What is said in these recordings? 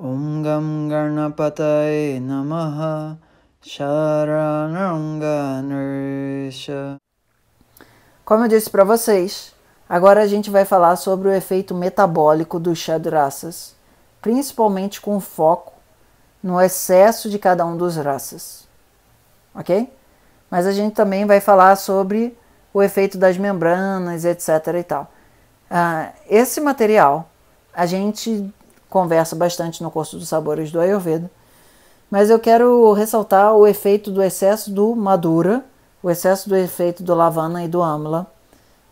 Om Gam Garnapataye Namaha Como eu disse para vocês, agora a gente vai falar sobre o efeito metabólico dos chadrasas, principalmente com foco no excesso de cada um dos raças. Ok? Mas a gente também vai falar sobre o efeito das membranas, etc. e tal. Uh, esse material a gente converso bastante no curso dos sabores do Ayurveda. Mas eu quero ressaltar o efeito do excesso do Madura, o excesso do efeito do Lavana e do Amla,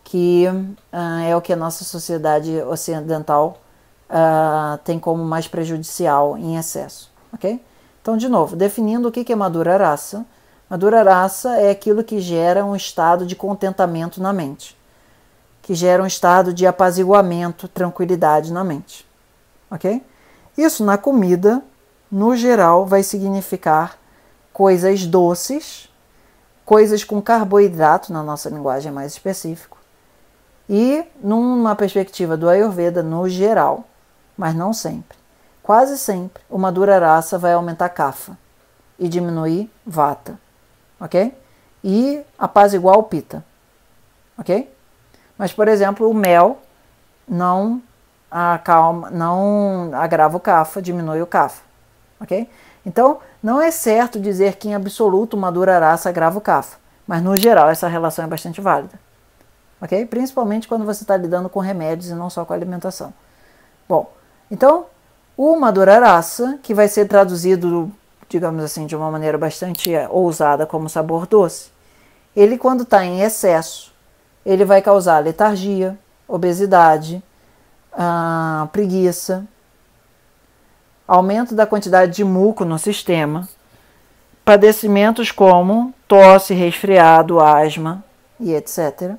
que uh, é o que a nossa sociedade ocidental uh, tem como mais prejudicial em excesso, ok? Então, de novo, definindo o que é Madura Raça. Madura Raça é aquilo que gera um estado de contentamento na mente, que gera um estado de apaziguamento, tranquilidade na mente ok? Isso na comida, no geral, vai significar coisas doces, coisas com carboidrato, na nossa linguagem mais específica, e numa perspectiva do Ayurveda, no geral, mas não sempre. Quase sempre, uma dura raça vai aumentar kafa e diminuir vata, ok? E a paz igual pita, ok? Mas, por exemplo, o mel não acalma, ah, não agrava o CAFA, diminui o CAFA, ok? Então, não é certo dizer que em absoluto uma dura raça agrava o CAFA, mas no geral essa relação é bastante válida, ok? Principalmente quando você está lidando com remédios e não só com alimentação. Bom, então, uma dura raça, que vai ser traduzido, digamos assim, de uma maneira bastante eh, ousada como sabor doce, ele quando está em excesso, ele vai causar letargia, obesidade, preguiça, aumento da quantidade de muco no sistema, padecimentos como tosse, resfriado, asma e etc.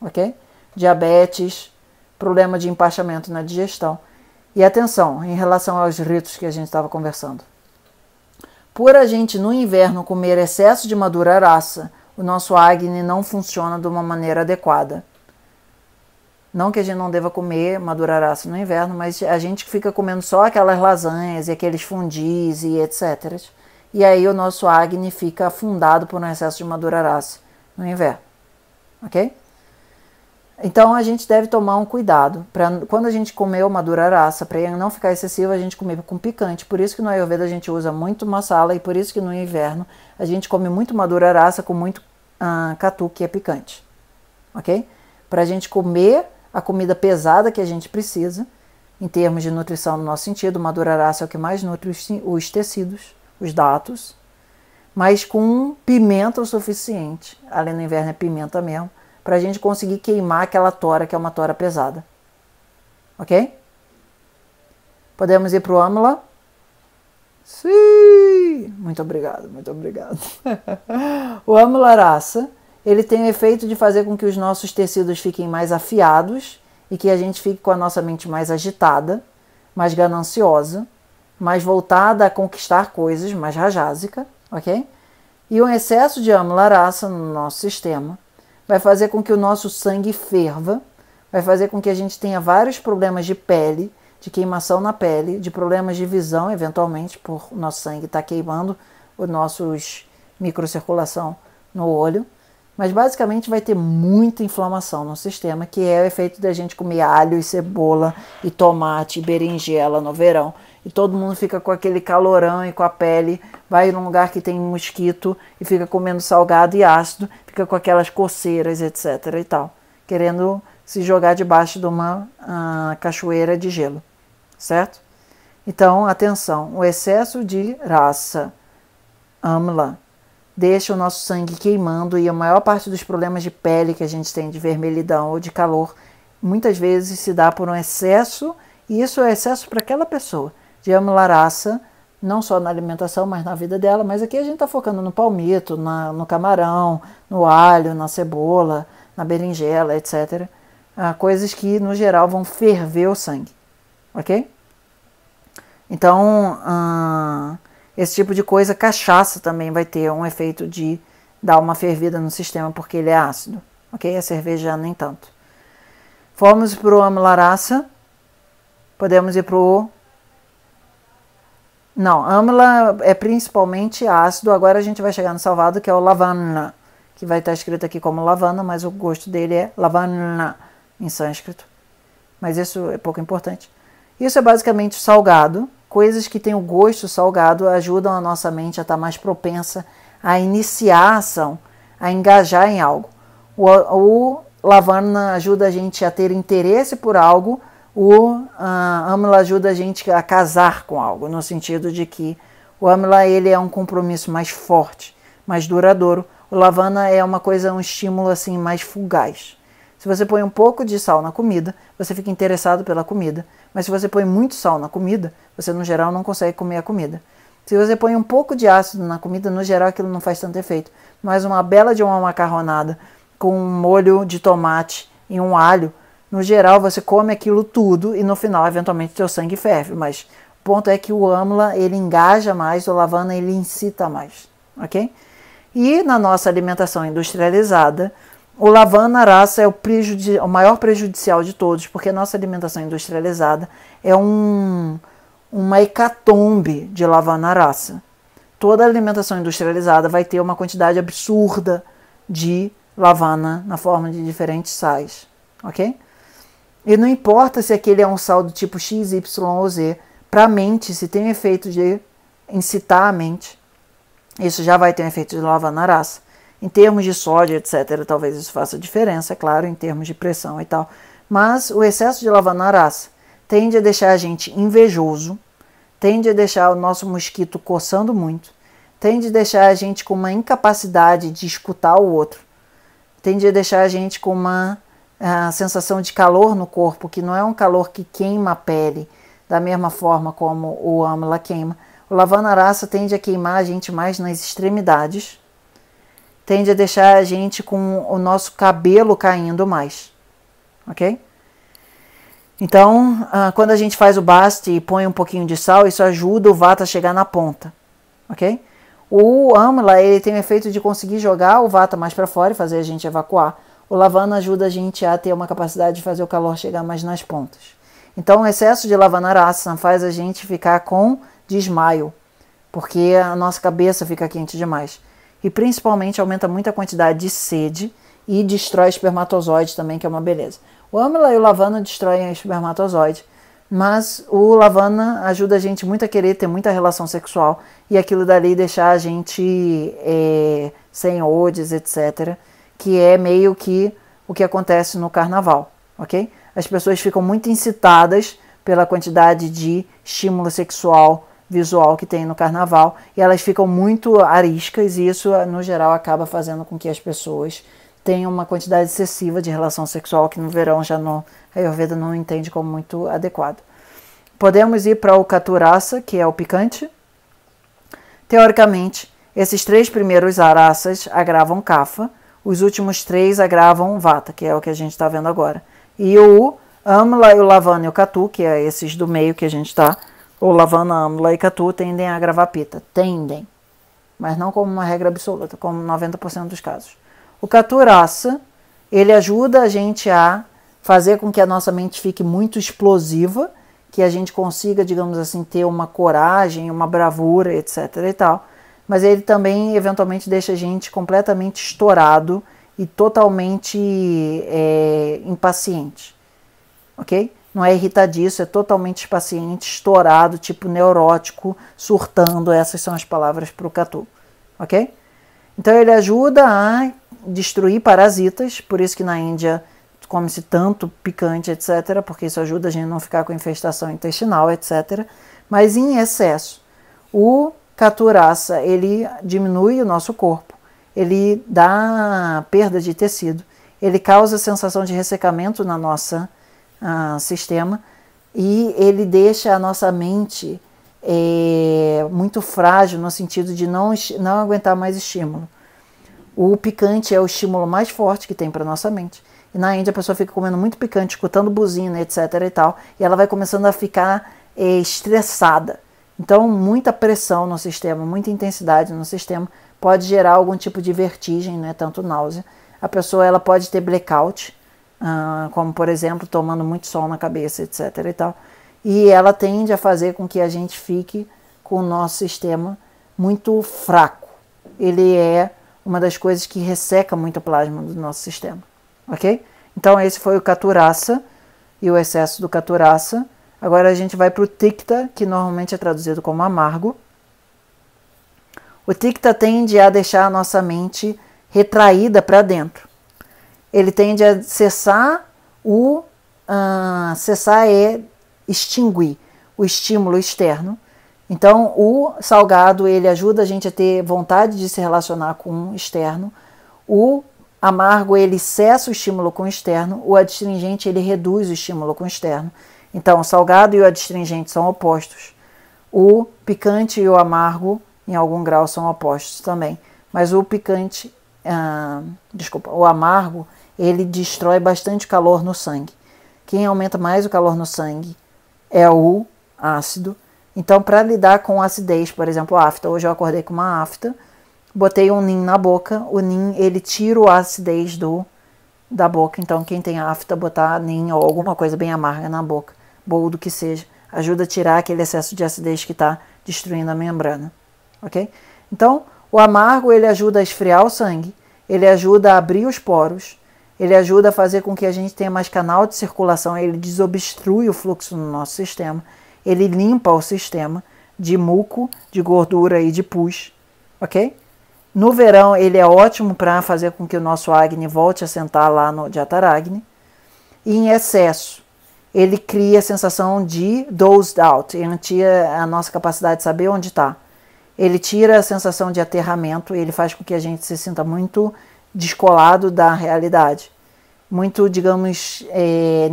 Ok? Diabetes, problema de empachamento na digestão. E atenção em relação aos ritos que a gente estava conversando. Por a gente no inverno comer excesso de madura raça, o nosso Agni não funciona de uma maneira adequada. Não que a gente não deva comer maduaraço no inverno, mas a gente fica comendo só aquelas lasanhas e aqueles fundis e etc. E aí o nosso acne fica afundado por um excesso de maduaraço no inverno, ok? Então a gente deve tomar um cuidado para quando a gente comer uma duraraça, para não ficar excessivo, a gente comer com picante. Por isso que no Ayurveda a gente usa muito masala e por isso que no inverno a gente come muito uma com muito ah, catu que é picante, ok? Para a gente comer a comida pesada que a gente precisa, em termos de nutrição no nosso sentido, uma durarácea é o que mais nutre os, os tecidos, os datos, mas com pimenta o suficiente, além do inverno é pimenta mesmo, para a gente conseguir queimar aquela tora que é uma tora pesada. Ok? Podemos ir para o âmula? Sim! Muito obrigado, muito obrigado. o âmula raça ele tem o efeito de fazer com que os nossos tecidos fiquem mais afiados e que a gente fique com a nossa mente mais agitada, mais gananciosa, mais voltada a conquistar coisas, mais rajásica, ok? E o excesso de amlaraça no nosso sistema vai fazer com que o nosso sangue ferva, vai fazer com que a gente tenha vários problemas de pele, de queimação na pele, de problemas de visão, eventualmente, por o nosso sangue estar tá queimando os nossos microcirculação no olho. Mas basicamente vai ter muita inflamação no sistema, que é o efeito da gente comer alho e cebola e tomate e berinjela no verão. E todo mundo fica com aquele calorão e com a pele, vai num lugar que tem mosquito e fica comendo salgado e ácido, fica com aquelas coceiras, etc. e tal, querendo se jogar debaixo de uma uh, cachoeira de gelo, certo? Então, atenção, o excesso de raça, amla, deixa o nosso sangue queimando e a maior parte dos problemas de pele que a gente tem de vermelhidão ou de calor muitas vezes se dá por um excesso e isso é excesso para aquela pessoa de amilaraça, não só na alimentação, mas na vida dela. Mas aqui a gente está focando no palmito, na, no camarão, no alho, na cebola, na berinjela, etc. Ah, coisas que no geral vão ferver o sangue, ok? Então, ah, esse tipo de coisa, cachaça também vai ter um efeito de dar uma fervida no sistema, porque ele é ácido, ok? A cerveja nem tanto. Fomos para o amularaça, podemos ir para o... Não, amila é principalmente ácido, agora a gente vai chegar no salvado, que é o lavana, que vai estar escrito aqui como lavana, mas o gosto dele é lavana em sânscrito. Mas isso é pouco importante. Isso é basicamente salgado, Coisas que têm o gosto salgado ajudam a nossa mente a estar mais propensa a iniciar a ação, a engajar em algo. O, o ajuda a gente a ter interesse por algo, o uh, Amla ajuda a gente a casar com algo, no sentido de que o Amla ele é um compromisso mais forte, mais duradouro. O Lavana é uma coisa, um estímulo assim mais fugaz. Se você põe um pouco de sal na comida, você fica interessado pela comida, mas se você põe muito sal na comida, você no geral não consegue comer a comida. Se você põe um pouco de ácido na comida, no geral aquilo não faz tanto efeito. Mas uma bela de uma macarronada com um molho de tomate e um alho, no geral você come aquilo tudo e no final eventualmente seu sangue ferve, mas o ponto é que o âmula ele engaja mais, o lavanda ele incita mais, OK? E na nossa alimentação industrializada, o lavana raça é o, o, maior prejudicial de todos, porque nossa alimentação industrializada é um, uma hecatombe de lavana raça. Toda alimentação industrializada vai ter uma quantidade absurda de lavana na forma de diferentes sais, ok? E não importa se aquele é um sal do tipo X, Y ou Z, para a mente, se tem um efeito de incitar a mente, isso já vai ter um efeito de lavana raça. Em termos de sódio, etc., talvez isso faça diferença, é claro, em termos de pressão e tal. Mas o excesso de lavanarás tende a deixar a gente invejoso, tende a deixar o nosso mosquito coçando muito, tende a deixar a gente com uma incapacidade de escutar o outro, tende a deixar a gente com uma a ah, sensação de calor no corpo, que não é um calor que queima a pele, da mesma forma como o âmula queima. O lavanarasa tende a queimar a gente mais nas extremidades, tende a deixar a gente com o nosso cabelo caindo mais, ok? Então, ah, quando a gente faz o baste e põe um pouquinho de sal, isso ajuda o vata a chegar na ponta, ok? O amla ele tem o efeito de conseguir jogar o vata mais para fora e fazer a gente evacuar. O lavana ajuda a gente a ter uma capacidade de fazer o calor chegar mais nas pontas. Então, o excesso de rasa faz a gente ficar com desmaio, porque a nossa cabeça fica quente demais e principalmente aumenta muito a quantidade de sede e destrói espermatozoide também, que é uma beleza. O âmila e o lavana destroem espermatozoide, mas o lavana ajuda a gente muito a querer ter muita relação sexual e aquilo dali deixar a gente é, sem odes, etc. Que é meio que o que acontece no carnaval, ok? As pessoas ficam muito incitadas pela quantidade de estímulo sexual visual que tem no carnaval e elas ficam muito ariscas e isso no geral acaba fazendo com que as pessoas tenham uma quantidade excessiva de relação sexual que no verão já não a Ayurveda não entende como muito adequado. Podemos ir para o Katuraça, que é o picante. Teoricamente, esses três primeiros araças agravam Kapha, os últimos três agravam Vata, que é o que a gente está vendo agora. E o Amla, o Lavana e o Katu, que é esses do meio que a gente está ou Lavana Amla e Catu tendem a agravar pita. Tendem. Mas não como uma regra absoluta, como 90% dos casos. O Katuraça, ele ajuda a gente a fazer com que a nossa mente fique muito explosiva, que a gente consiga, digamos assim, ter uma coragem, uma bravura, etc. e tal. Mas ele também, eventualmente, deixa a gente completamente estourado e totalmente é, impaciente. Ok? não é irritadiço, é totalmente paciente, estourado, tipo neurótico, surtando. Essas são as palavras para o catu, ok? Então ele ajuda a destruir parasitas, por isso que na Índia come-se tanto picante, etc., porque isso ajuda a gente a não ficar com infestação intestinal, etc., mas em excesso. O caturaça, ele diminui o nosso corpo, ele dá perda de tecido, ele causa sensação de ressecamento na nossa uh, sistema e ele deixa a nossa mente é, muito frágil no sentido de não, não aguentar mais estímulo. O picante é o estímulo mais forte que tem para nossa mente. E na Índia a pessoa fica comendo muito picante, escutando buzina, etc. e tal, e ela vai começando a ficar é, estressada. Então, muita pressão no sistema, muita intensidade no sistema pode gerar algum tipo de vertigem, né, tanto náusea. A pessoa ela pode ter blackout, ah, como por exemplo tomando muito sol na cabeça, etc. E, tal. e ela tende a fazer com que a gente fique com o nosso sistema muito fraco. Ele é uma das coisas que resseca muito o plasma do nosso sistema, ok? Então esse foi o caturaça e o excesso do caturaça. Agora a gente vai para o ticta, que normalmente é traduzido como amargo. O ticta tende a deixar a nossa mente retraída para dentro ele tende a cessar o uh, cessar é extinguir o estímulo externo. Então, o salgado ele ajuda a gente a ter vontade de se relacionar com o externo. O amargo ele cessa o estímulo com o externo. O adstringente ele reduz o estímulo com o externo. Então, o salgado e o adstringente são opostos. O picante e o amargo, em algum grau, são opostos também. Mas o picante, ah, desculpa, o amargo, ele destrói bastante calor no sangue. Quem aumenta mais o calor no sangue é o ácido. Então, para lidar com acidez, por exemplo, afta, hoje eu acordei com uma afta, botei um nim na boca, o nim ele tira a acidez do da boca. Então, quem tem afta, botar nim ou alguma coisa bem amarga na boca, boldo que seja, ajuda a tirar aquele excesso de acidez que está destruindo a membrana, ok? Então, o amargo ele ajuda a esfriar o sangue, ele ajuda a abrir os poros, ele ajuda a fazer com que a gente tenha mais canal de circulação, ele desobstrui o fluxo no nosso sistema, ele limpa o sistema de muco, de gordura e de pus, ok? No verão, ele é ótimo para fazer com que o nosso Agni volte a sentar lá no Jataragni. E em excesso, ele cria a sensação de dozed out, ele tira a nossa capacidade de saber onde está. Ele tira a sensação de aterramento, ele faz com que a gente se sinta muito descolado da realidade, muito, digamos, é,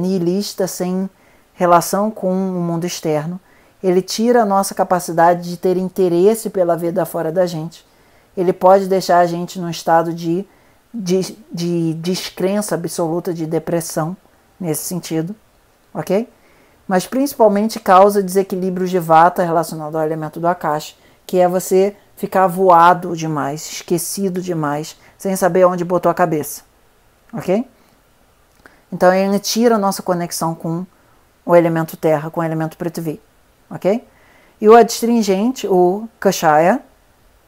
sem relação com o mundo externo. Ele tira a nossa capacidade de ter interesse pela vida fora da gente. Ele pode deixar a gente num estado de, de, de descrença absoluta, de depressão, nesse sentido, ok? Mas principalmente causa desequilíbrios de vata relacionado ao elemento do Akash, que é você ficar voado demais, esquecido demais, sem saber onde botou a cabeça, ok? Então ele tira a nossa conexão com o elemento terra, com o elemento Prithvi, ok? E o adstringente, o Kashaya,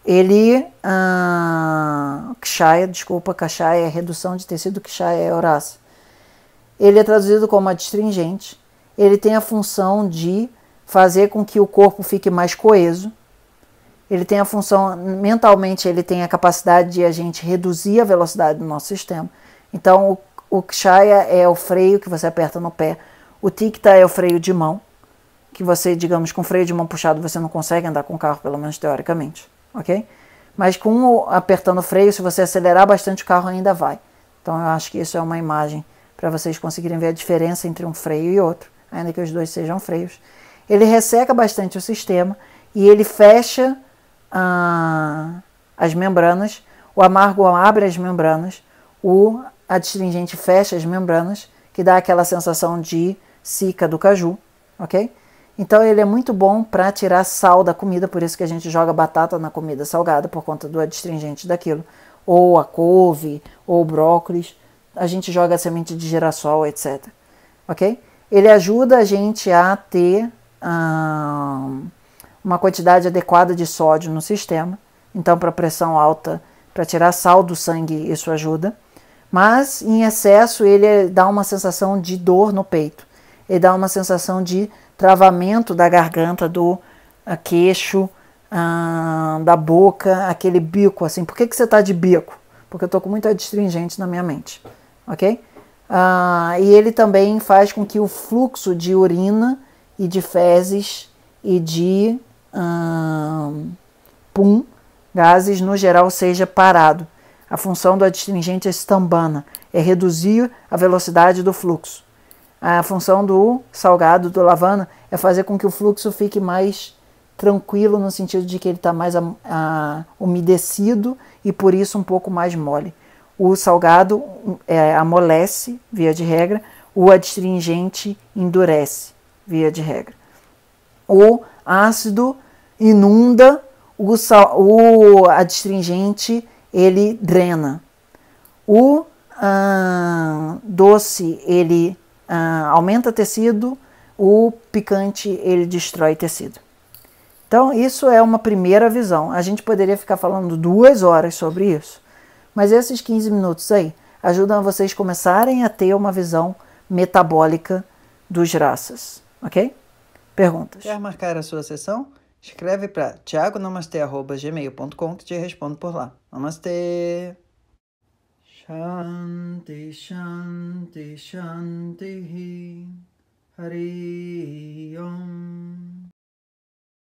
ele. Ah, kshaya, desculpa, kshaya, é redução de tecido, Kshaya é horácio. Ele é traduzido como adstringente. Ele tem a função de fazer com que o corpo fique mais coeso, ele tem a função, mentalmente, ele tem a capacidade de a gente reduzir a velocidade do nosso sistema. Então, o, o Kshaya é o freio que você aperta no pé, o Tikta é o freio de mão, que você, digamos, com freio de mão puxado, você não consegue andar com o carro, pelo menos teoricamente, ok? Mas com apertando o freio, se você acelerar bastante, o carro ainda vai. Então, eu acho que isso é uma imagem para vocês conseguirem ver a diferença entre um freio e outro, ainda que os dois sejam freios. Ele resseca bastante o sistema e ele fecha ah, as membranas, o amargo abre as membranas, o adstringente fecha as membranas, que dá aquela sensação de cica do caju, ok? Então ele é muito bom para tirar sal da comida, por isso que a gente joga batata na comida salgada por conta do adstringente daquilo, ou a couve, ou brócolis, a gente joga a semente de girassol, etc. Ok? Ele ajuda a gente a ter ah, uma quantidade adequada de sódio no sistema. Então, para pressão alta, para tirar sal do sangue, isso ajuda. Mas em excesso, ele dá uma sensação de dor no peito. Ele dá uma sensação de travamento da garganta, do ah, queixo, ah, da boca, aquele bico assim. Por que, que você está de bico? Porque eu estou com muito adstringente na minha mente, ok? Ah, e ele também faz com que o fluxo de urina e de fezes e de hum, PUM, gases no geral seja parado. A função do adstringente é estambana é reduzir a velocidade do fluxo. A função do salgado, do lavana, é fazer com que o fluxo fique mais tranquilo, no sentido de que ele está mais a, a, umedecido e por isso um pouco mais mole. O salgado hum, é, amolece, via de regra, o adstringente endurece, via de regra. O ácido inunda, o, sal, o adstringente ele drena. O ah, doce ele ah, aumenta tecido, o picante ele destrói tecido. Então, isso é uma primeira visão. A gente poderia ficar falando duas horas sobre isso, mas esses 15 minutos aí ajudam vocês começarem a ter uma visão metabólica dos raças, ok? Perguntas. Quer marcar a sua sessão? Escreve para thiagonamastê.gmail.com que te respondo por lá. Namastê! Shanti, Shanti, Shanti, Hari Om.